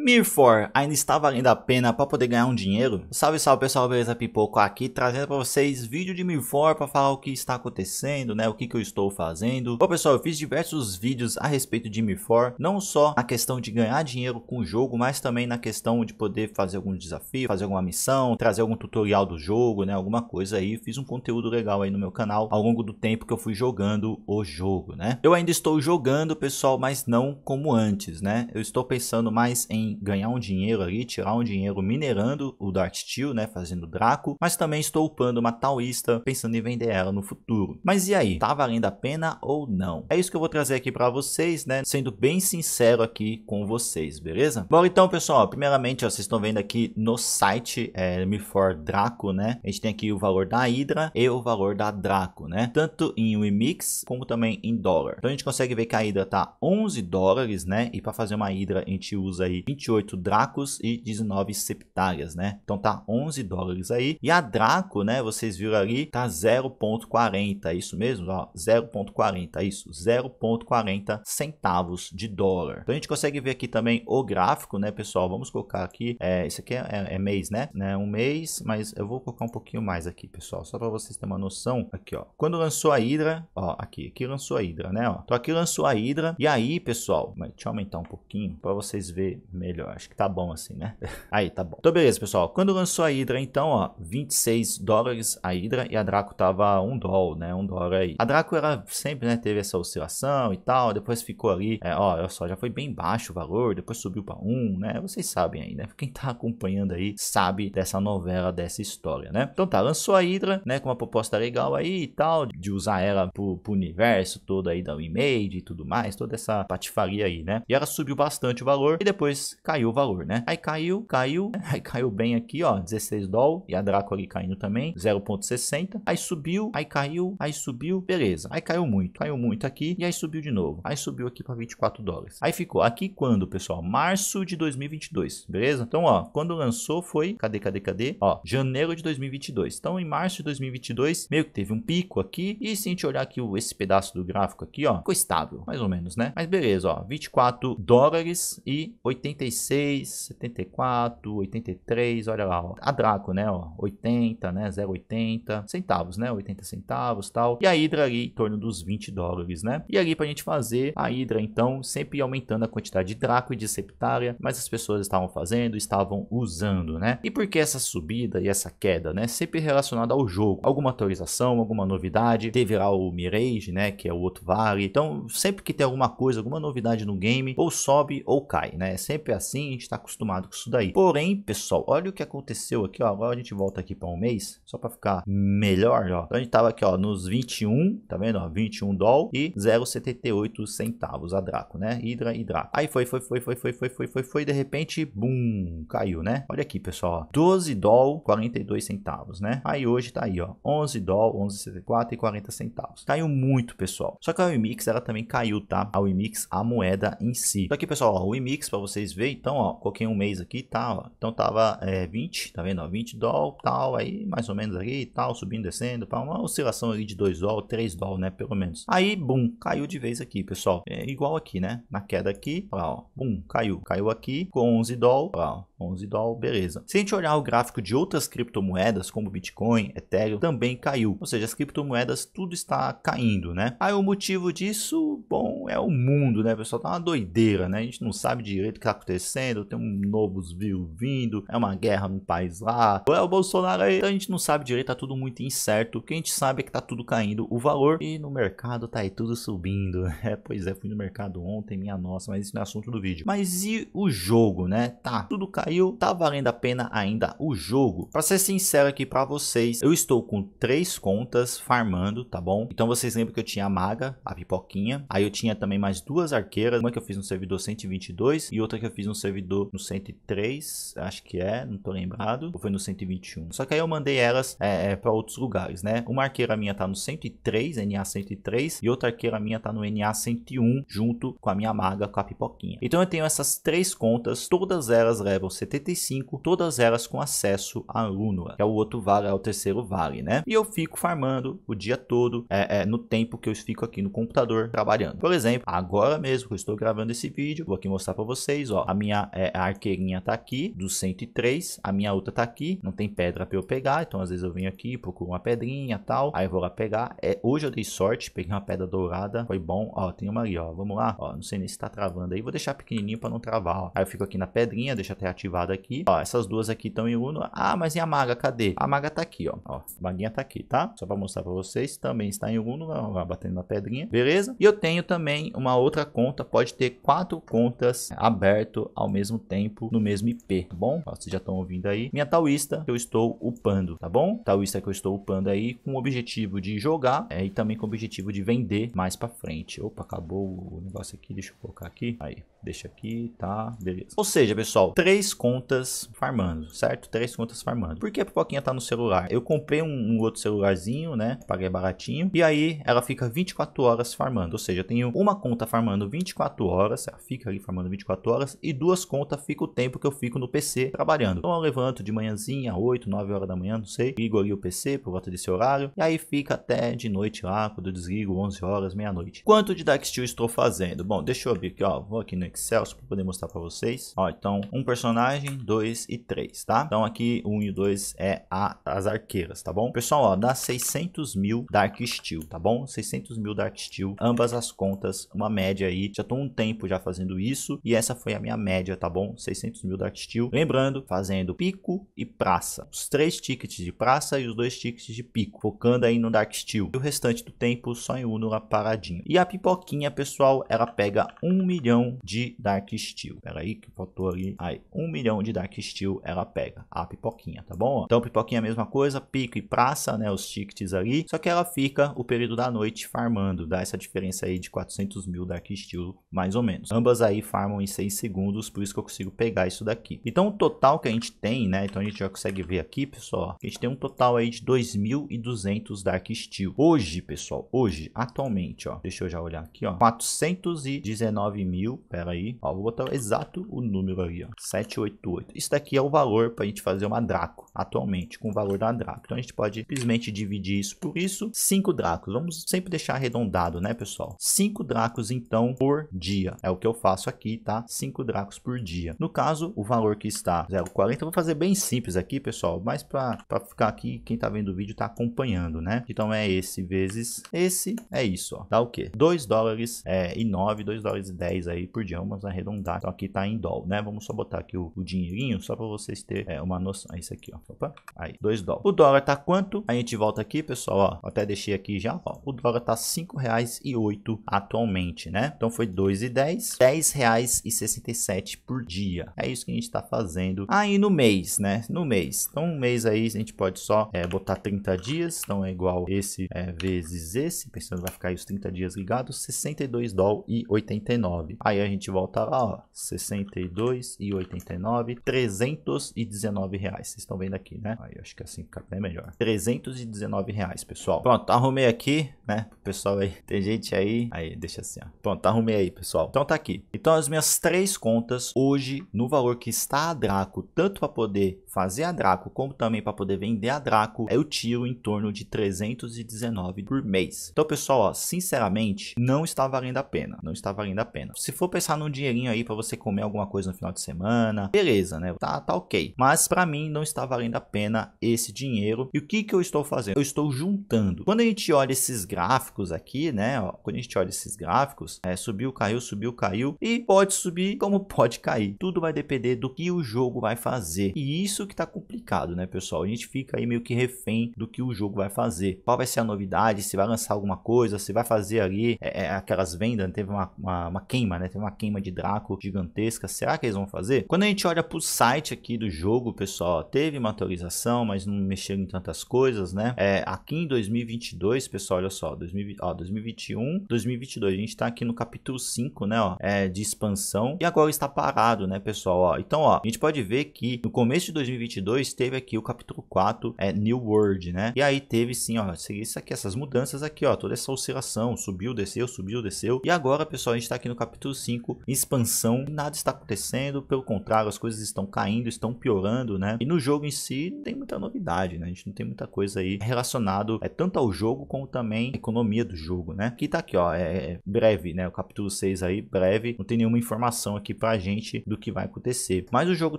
Mirfor ainda está valendo a pena para poder ganhar um dinheiro? Salve, salve pessoal, beleza? Pipoco aqui trazendo para vocês vídeo de Mirfor para falar o que está acontecendo, né? O que, que eu estou fazendo. Bom pessoal, eu fiz diversos vídeos a respeito de Mirfor, não só na questão de ganhar dinheiro com o jogo, mas também na questão de poder fazer algum desafio, fazer alguma missão, trazer algum tutorial do jogo, né? Alguma coisa aí. Fiz um conteúdo legal aí no meu canal ao longo do tempo que eu fui jogando o jogo, né? Eu ainda estou jogando, pessoal, mas não como antes, né? Eu estou pensando mais em ganhar um dinheiro ali, tirar um dinheiro minerando o Dark Steel, né, fazendo Draco, mas também estou upando uma Taoísta, pensando em vender ela no futuro. Mas e aí, tá valendo a pena ou não? É isso que eu vou trazer aqui para vocês, né, sendo bem sincero aqui com vocês, beleza? Bom, então, pessoal, primeiramente, ó, vocês estão vendo aqui no site é, M4 Draco, né, a gente tem aqui o valor da Hydra e o valor da Draco, né, tanto em Wimix como também em dólar. Então a gente consegue ver que a Hydra tá 11 dólares, né, e para fazer uma Hydra a gente usa aí 28 dracos e 19 septárias, né? Então tá 11 dólares aí. E a Draco, né, vocês viram ali, tá 0.40, é isso mesmo? Ó, 0.40, isso, 0.40 centavos de dólar. Então a gente consegue ver aqui também o gráfico, né, pessoal? Vamos colocar aqui, é, isso aqui é, é, é mês, né? né? Um mês, mas eu vou colocar um pouquinho mais aqui, pessoal, só para vocês terem uma noção. Aqui, ó, quando lançou a Hydra, ó, aqui, aqui lançou a Hydra, né, ó. Então aqui lançou a Hydra, e aí, pessoal, deixa eu aumentar um pouquinho para vocês verem melhor. Acho que tá bom assim, né? Aí, tá bom. Então, beleza, pessoal. Quando lançou a Hydra, então, ó, 26 dólares a Hydra e a Draco tava 1 dólar, né? 1 dólar aí. A Draco era sempre, né, teve essa oscilação e tal, depois ficou ali, é, ó, olha só, já foi bem baixo o valor, depois subiu para 1, né? Vocês sabem aí, né? Quem tá acompanhando aí sabe dessa novela, dessa história, né? Então tá, lançou a Hydra, né, com uma proposta legal aí e tal, de usar ela pro, pro universo todo aí da Wimade e tudo mais, toda essa patifaria aí, né? E ela subiu bastante o valor e depois caiu o valor, né? Aí caiu, caiu, né? aí caiu bem aqui, ó, 16 dólares e a Draco ali caindo também, 0.60. Aí subiu, aí caiu, aí subiu, beleza. Aí caiu muito, caiu muito aqui e aí subiu de novo. Aí subiu aqui para 24 dólares. Aí ficou aqui quando, pessoal? Março de 2022, beleza? Então, ó, quando lançou foi, cadê, cadê, cadê? Ó, janeiro de 2022. Então, em março de 2022, meio que teve um pico aqui e se a gente olhar aqui esse pedaço do gráfico aqui, ó, ficou estável, mais ou menos, né? Mas beleza, ó, 24 dólares e 80 76, 74, 83, olha lá, ó. A Draco, né, ó, 80, né, 0,80 centavos, né, 80 centavos, tal. E a Hydra ali em torno dos 20 dólares, né? E ali pra gente fazer a Hydra, então, sempre aumentando a quantidade de Draco e de Septária, mas as pessoas estavam fazendo, estavam usando, né? E por que essa subida e essa queda, né? Sempre relacionada ao jogo. Alguma atualização, alguma novidade, teve lá o Mirage, né, que é o outro vale. Então, sempre que tem alguma coisa, alguma novidade no game, ou sobe ou cai, né? Sempre sempre é assim, a gente está acostumado com isso daí. Porém, pessoal, olha o que aconteceu aqui, ó. Agora a gente volta aqui para um mês, só para ficar melhor, ó. Então a gente tava aqui, ó, nos 21, tá vendo, ó, 21 doll e 0,78 centavos a Draco, né? Hydra e Draco. Aí foi, foi, foi, foi, foi, foi, foi, foi, foi, de repente, bum, caiu, né? Olha aqui, pessoal, ó, 12 doll, 42 centavos, né? Aí hoje tá aí, ó, 11 doll, 11,74 e 40 centavos. Caiu muito, pessoal. Só que a Wimix, ela também caiu, tá? A Wimix, a moeda em si. Então aqui, pessoal, ó, o Wimix, para vocês verem, ver, então, ó, coloquei um mês aqui tá, tal, então tava é, 20, tá vendo, ó, 20 doll, tal, aí mais ou menos aqui tal, subindo, descendo, para uma oscilação ali de 2 doll, 3 doll, né, pelo menos. Aí, bum, caiu de vez aqui, pessoal, é igual aqui, né, na queda aqui, ó, lá, ó, bum, caiu, caiu aqui, com 11 doll, lá, ó, 11 doll, beleza. Se a gente olhar o gráfico de outras criptomoedas, como Bitcoin, Ethereum, também caiu, ou seja, as criptomoedas tudo está caindo, né. Aí o motivo disso, bom, é o mundo, né, pessoal, tá uma doideira, né, a gente não sabe direito o que tá acontecendo, tem um novo vírus vindo, é uma guerra no país lá. É o Bolsonaro aí, a gente não sabe direito, tá tudo muito incerto. O que a gente sabe é que tá tudo caindo o valor e no mercado tá aí tudo subindo. É, pois é, fui no mercado ontem, minha nossa, mas isso não é assunto do vídeo. Mas e o jogo, né? Tá, tudo caiu, tá valendo a pena ainda o jogo. Para ser sincero aqui para vocês, eu estou com três contas farmando, tá bom? Então vocês lembram que eu tinha a maga, a pipoquinha, aí eu tinha também mais duas arqueiras, uma que eu fiz no servidor 122 e outra que eu fiz fiz um servidor no 103, acho que é, não tô lembrado, ou foi no 121. Só que aí eu mandei elas é, é, para outros lugares, né? Uma arqueira minha tá no 103, NA 103, e outra arqueira minha tá no NA 101, junto com a minha maga, com a pipoquinha. Então eu tenho essas três contas, todas elas level 75, todas elas com acesso a Lunua, que é o outro vale, é o terceiro vale, né? E eu fico farmando o dia todo, é, é, no tempo que eu fico aqui no computador trabalhando. Por exemplo, agora mesmo que eu estou gravando esse vídeo, vou aqui mostrar para vocês, ó, a minha é, a arqueirinha tá aqui, do 103, a minha outra tá aqui, não tem pedra para eu pegar, então às vezes eu venho aqui, procuro uma pedrinha tal, aí eu vou lá pegar. É, hoje eu dei sorte, peguei uma pedra dourada, foi bom, ó, tem uma ali, ó, vamos lá, ó, não sei nem se tá travando aí, vou deixar pequenininho para não travar, ó. Aí eu fico aqui na pedrinha, deixa até ativado aqui, ó, essas duas aqui estão em uno, ah, mas e a maga, cadê? A maga tá aqui, ó, ó, a maguinha tá aqui, tá? Só para mostrar para vocês, também está em uno, ó, lá batendo na pedrinha, beleza? E eu tenho também uma outra conta, pode ter quatro contas abertas ao mesmo tempo no mesmo IP, tá bom? vocês já estão ouvindo aí. Minha taoísta que eu estou upando, tá bom? Taoísta que eu estou upando aí com o objetivo de jogar é, e também com o objetivo de vender mais para frente. Opa, acabou o negócio aqui, deixa eu colocar aqui. Aí, deixa aqui, tá, beleza. Ou seja, pessoal, três contas farmando, certo? Três contas farmando. Por que a pipoquinha tá no celular? Eu comprei um, um outro celularzinho, né? Paguei baratinho. E aí ela fica 24 horas farmando. Ou seja, eu tenho uma conta farmando 24 horas, ela fica ali farmando 24 horas e duas contas fica o tempo que eu fico no PC trabalhando. Então eu levanto de manhãzinha, 8, 9 horas da manhã, não sei, ligo ali o PC por volta desse horário e aí fica até de noite lá, quando eu desligo, 11 horas, meia-noite. Quanto de Darksteel estou fazendo? Bom, deixa eu abrir aqui, ó, vou aqui no Excel para poder mostrar para vocês. Ó, então um personagem, dois e três, tá? Então aqui um e dois é a, as arqueiras, tá bom? Pessoal, ó, dá 600 mil Darksteel, tá bom? 600 mil Darksteel, ambas as contas, uma média aí. Já tô um tempo já fazendo isso e essa foi a minha minha média, tá bom? 600 mil Dark Steel. Lembrando, fazendo pico e praça. Os três tickets de praça e os dois tickets de pico. Focando aí no Dark Steel. E o restante do tempo só em Unura paradinho. E a pipoquinha, pessoal, ela pega 1 milhão de Dark Steel. Pera aí que faltou ali. Aí, 1 milhão de Dark Steel ela pega. A pipoquinha, tá bom? Então, pipoquinha é a mesma coisa. Pico e praça, né? Os tickets ali. Só que ela fica o período da noite farmando. Dá essa diferença aí de 400 mil Dark Steel, mais ou menos. Ambas aí farmam em 6 segundos segundos, por isso que eu consigo pegar isso daqui. Então o total que a gente tem, né? Então a gente já consegue ver aqui, pessoal, a gente tem um total aí de 2.200 Dark Steel. Hoje, pessoal, hoje, atualmente, ó, deixa eu já olhar aqui, ó, 419 mil, pera aí, ó, vou botar exato o número aí, ó, 788. Isso daqui é o valor para a gente fazer uma Draco, atualmente, com o valor da Draco. Então a gente pode simplesmente dividir isso por isso, 5 Dracos. Vamos sempre deixar arredondado, né, pessoal? 5 Dracos, então, por dia. É o que eu faço aqui, tá? 5 dracos por dia. No caso, o valor que está 0,40, vou fazer bem simples aqui, pessoal, mas para ficar aqui, quem está vendo o vídeo está acompanhando, né? Então é esse vezes esse, é isso, ó. Dá o quê? 2 dólares é, e 9, 2 dólares e 10 aí por dia, vamos arredondar. Então aqui está em dólar, né? Vamos só botar aqui o, o dinheirinho, só para vocês terem é, uma noção. É isso aqui, ó. Opa, aí, 2 dólares. O dólar tá quanto? A gente volta aqui, pessoal, ó. Até deixei aqui já, ó. O dólar tá e 5,08 atualmente, né? Então foi R$ 2,10, e 10,65 47 por dia. É isso que a gente está fazendo aí no mês, né? No mês. Então, um mês aí a gente pode só é, botar 30 dias. Então, é igual esse é, vezes esse. Pensando vai ficar aí os 30 dias ligados. 62 dólar e 89. Aí a gente volta lá, ó. 62 e 89. 319 reais. Vocês estão vendo aqui, né? Aí acho que assim fica até melhor. 319 reais, pessoal. Pronto, arrumei aqui, né? Pessoal aí, tem gente aí. Aí, deixa assim, ó. Pronto, arrumei aí, pessoal. Então tá aqui. Então as minhas três contas contas hoje no valor que está a Draco, tanto para poder fazer a Draco como também para poder vender a Draco, eu é tiro em torno de 319 por mês. Então, pessoal, ó, sinceramente, não está valendo a pena. Não está valendo a pena. Se for pensar num dinheirinho aí para você comer alguma coisa no final de semana, beleza, né? Tá, tá ok. Mas para mim não está valendo a pena esse dinheiro. E o que que eu estou fazendo? Eu estou juntando. Quando a gente olha esses gráficos aqui, né? Ó, quando a gente olha esses gráficos, é, subiu, caiu, subiu, caiu e pode subir como pode cair. Tudo vai depender do que o jogo vai fazer. E isso que tá complicado, né, pessoal? A gente fica aí meio que refém do que o jogo vai fazer. Qual vai ser a novidade? Se vai lançar alguma coisa? Se vai fazer ali é, é, aquelas vendas? Teve uma, uma, uma, queima, né? Teve uma queima de Draco gigantesca. Será que eles vão fazer? Quando a gente olha pro site aqui do jogo, pessoal, teve uma atualização, mas não mexeram em tantas coisas, né? É, aqui em 2022, pessoal, olha só, 2020, ó, 2021, 2022. A gente tá aqui no capítulo 5, né, ó, é, de expansão. E agora real está parado, né, pessoal? Ó, então, ó, a gente pode ver que no começo de 2022 teve aqui o capítulo 4, é, New World, né? E aí teve sim, ó, isso aqui, essas mudanças aqui, ó, toda essa oscilação, subiu, desceu, subiu, desceu. E agora, pessoal, a gente está aqui no capítulo 5, expansão, nada está acontecendo, pelo contrário, as coisas estão caindo, estão piorando, né? E no jogo em si não tem muita novidade, né? A gente não tem muita coisa aí relacionado é tanto ao jogo como também à economia do jogo, né? Que tá aqui, ó, é, é breve, né? O capítulo 6 aí, breve, não tem nenhuma informação aqui aqui pra gente do que vai acontecer. Mas o jogo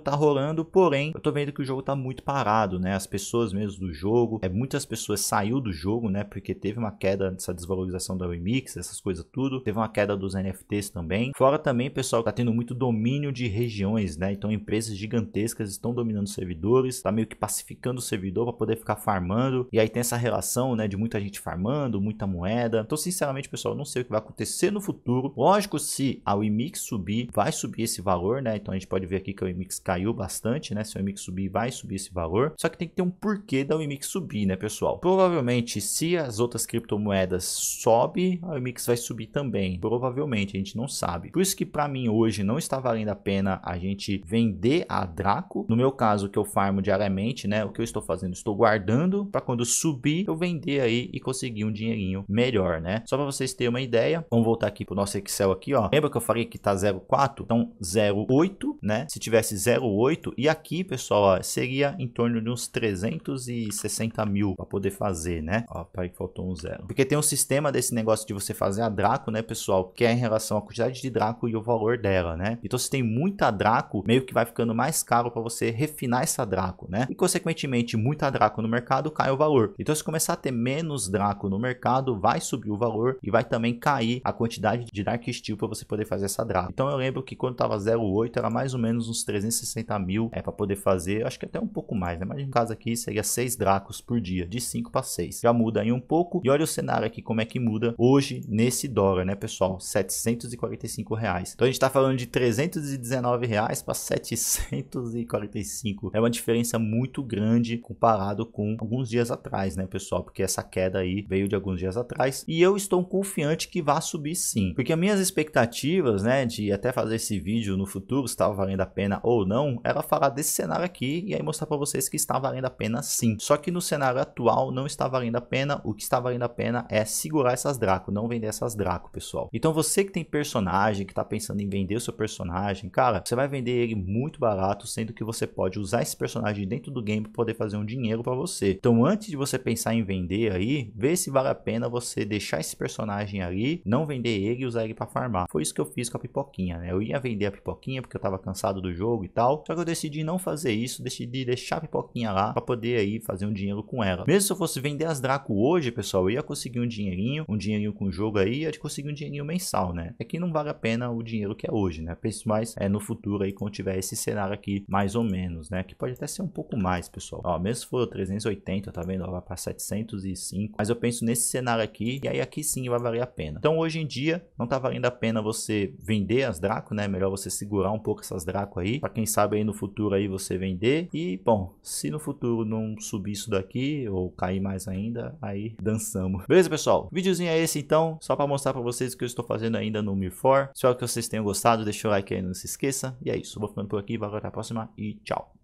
tá rolando, porém, eu tô vendo que o jogo tá muito parado, né? As pessoas mesmo do jogo, é muitas pessoas saiu do jogo, né? Porque teve uma queda dessa desvalorização da Remix, essas coisas tudo. Teve uma queda dos NFTs também. Fora também, pessoal, tá tendo muito domínio de regiões, né? Então empresas gigantescas estão dominando servidores, tá meio que pacificando o servidor para poder ficar farmando. E aí tem essa relação, né, de muita gente farmando, muita moeda. Então, sinceramente, pessoal, não sei o que vai acontecer no futuro. Lógico, se a Remix subir, vai subir esse valor, né? Então a gente pode ver aqui que o IMIX caiu bastante, né? Se o IMIX subir, vai subir esse valor. Só que tem que ter um porquê da IMIX subir, né, pessoal? Provavelmente, se as outras criptomoedas sobe, a IMIX vai subir também. Provavelmente, a gente não sabe. Por isso que para mim hoje não está valendo a pena a gente vender a Draco. No meu caso, que eu farmo diariamente, né? O que eu estou fazendo? Estou guardando para quando subir, eu vender aí e conseguir um dinheirinho melhor, né? Só para vocês terem uma ideia, vamos voltar aqui pro nosso Excel aqui, ó. Lembra que eu falei que tá 0,4? Então 0,8, né? Se tivesse 0,8 e aqui, pessoal, ó, seria em torno de uns 360 mil para poder fazer, né? Ó, peraí tá que faltou um zero. Porque tem um sistema desse negócio de você fazer a Draco, né, pessoal? Que é em relação à quantidade de Draco e o valor dela, né? Então se tem muita Draco, meio que vai ficando mais caro para você refinar essa Draco, né? E consequentemente, muita Draco no mercado, cai o valor. Então se começar a ter menos Draco no mercado, vai subir o valor e vai também cair a quantidade de Dark Steel para você poder fazer essa Draco. Então eu lembro que quando estava 0,8 era mais ou menos uns 360 mil é, para poder fazer, acho que até um pouco mais, né? Mas no caso aqui seria 6 dracos por dia, de 5 para 6. Já muda aí um pouco. E olha o cenário aqui, como é que muda hoje nesse dólar, né, pessoal? 745 reais. Então a gente está falando de 319 reais para 745. É uma diferença muito grande comparado com alguns dias atrás, né, pessoal? Porque essa queda aí veio de alguns dias atrás. E eu estou confiante que vai subir sim. Porque minhas expectativas, né, de até fazer esse esse vídeo no futuro, se estava valendo a pena ou não, era falar desse cenário aqui e aí mostrar para vocês que está valendo a pena sim. Só que no cenário atual não está valendo a pena, o que está valendo a pena é segurar essas Draco, não vender essas Draco, pessoal. Então você que tem personagem, que está pensando em vender o seu personagem, cara, você vai vender ele muito barato, sendo que você pode usar esse personagem dentro do game para poder fazer um dinheiro para você. Então antes de você pensar em vender aí, vê se vale a pena você deixar esse personagem ali, não vender ele e usar ele para farmar. Foi isso que eu fiz com a pipoquinha, né? Eu ia vender a pipoquinha porque eu tava cansado do jogo e tal. Só que eu decidi não fazer isso, decidi deixar a pipoquinha lá para poder aí fazer um dinheiro com ela. Mesmo se eu fosse vender as Draco hoje, pessoal, eu ia conseguir um dinheirinho, um dinheirinho com o jogo aí, ia conseguir um dinheirinho mensal, né? É que não vale a pena o dinheiro que é hoje, né? Penso mais é no futuro aí quando tiver esse cenário aqui, mais ou menos, né? Que pode até ser um pouco mais, pessoal. Ó, mesmo se for 380, tá vendo? Ó, vai para 705, mas eu penso nesse cenário aqui e aí aqui sim vai valer a pena. Então hoje em dia não tá valendo a pena você vender as Draco, né? melhor você segurar um pouco essas Draco aí, para quem sabe aí no futuro aí você vender. E, bom, se no futuro não subir isso daqui ou cair mais ainda, aí dançamos. Beleza, pessoal? vídeozinho é esse então, só para mostrar para vocês o que eu estou fazendo ainda no Mifor. Espero que vocês tenham gostado, deixa o like aí, não se esqueça. E é isso, vou ficando por aqui, valeu, até a próxima e tchau.